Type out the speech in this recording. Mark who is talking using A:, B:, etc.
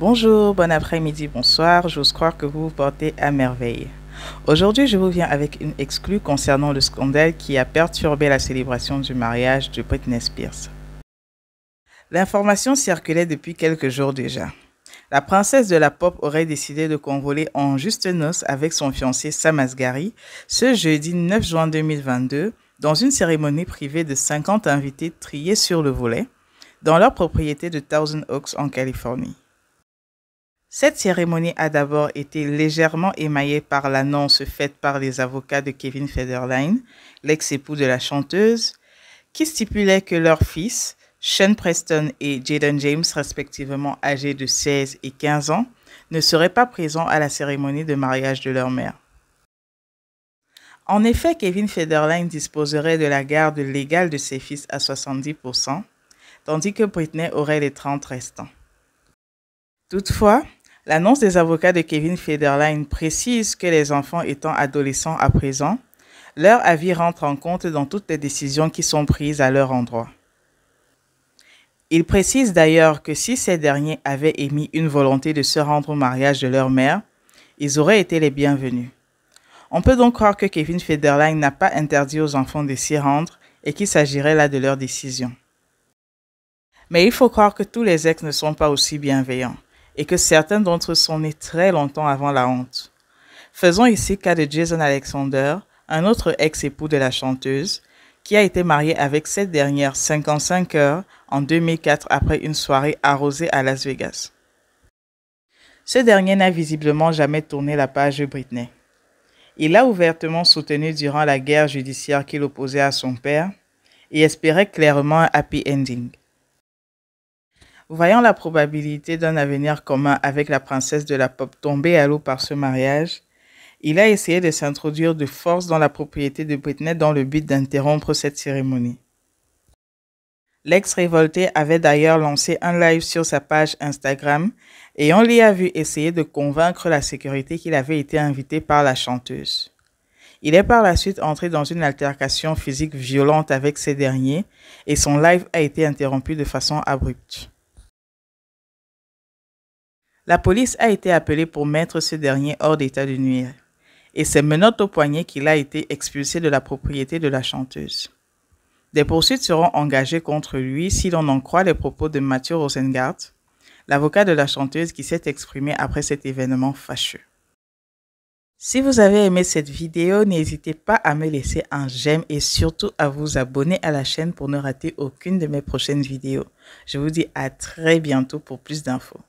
A: Bonjour, bon après-midi, bonsoir. J'ose croire que vous vous portez à merveille. Aujourd'hui, je vous viens avec une exclue concernant le scandale qui a perturbé la célébration du mariage de Britney Spears. L'information circulait depuis quelques jours déjà. La princesse de la pop aurait décidé de convoler en juste noces avec son fiancé Sam Asghari ce jeudi 9 juin 2022 dans une cérémonie privée de 50 invités triés sur le volet dans leur propriété de Thousand Oaks en Californie. Cette cérémonie a d'abord été légèrement émaillée par l'annonce faite par les avocats de Kevin Federline, l'ex-époux de la chanteuse, qui stipulait que leurs fils, Sean Preston et Jaden James, respectivement âgés de 16 et 15 ans, ne seraient pas présents à la cérémonie de mariage de leur mère. En effet, Kevin Federline disposerait de la garde légale de ses fils à 70%, tandis que Britney aurait les 30 restants. Toutefois, L'annonce des avocats de Kevin Federline précise que les enfants étant adolescents à présent, leur avis rentre en compte dans toutes les décisions qui sont prises à leur endroit. Il précise d'ailleurs que si ces derniers avaient émis une volonté de se rendre au mariage de leur mère, ils auraient été les bienvenus. On peut donc croire que Kevin Federline n'a pas interdit aux enfants de s'y rendre et qu'il s'agirait là de leur décision. Mais il faut croire que tous les ex ne sont pas aussi bienveillants et que certains d'entre eux sont nés très longtemps avant la honte. Faisons ici cas de Jason Alexander, un autre ex-époux de la chanteuse, qui a été marié avec cette dernière 55 heures en 2004 après une soirée arrosée à Las Vegas. Ce dernier n'a visiblement jamais tourné la page de Britney. Il l'a ouvertement soutenu durant la guerre judiciaire qu'il opposait à son père et espérait clairement un happy ending. Voyant la probabilité d'un avenir commun avec la princesse de la pop tombée à l'eau par ce mariage, il a essayé de s'introduire de force dans la propriété de Britney dans le but d'interrompre cette cérémonie. L'ex-révolté avait d'ailleurs lancé un live sur sa page Instagram et on l'y a vu essayer de convaincre la sécurité qu'il avait été invité par la chanteuse. Il est par la suite entré dans une altercation physique violente avec ces derniers et son live a été interrompu de façon abrupte. La police a été appelée pour mettre ce dernier hors d'état de nuire. Et c'est menottes au poignet qu'il a été expulsé de la propriété de la chanteuse. Des poursuites seront engagées contre lui si l'on en croit les propos de Mathieu Rosengart, l'avocat de la chanteuse qui s'est exprimé après cet événement fâcheux. Si vous avez aimé cette vidéo, n'hésitez pas à me laisser un j'aime et surtout à vous abonner à la chaîne pour ne rater aucune de mes prochaines vidéos. Je vous dis à très bientôt pour plus d'infos.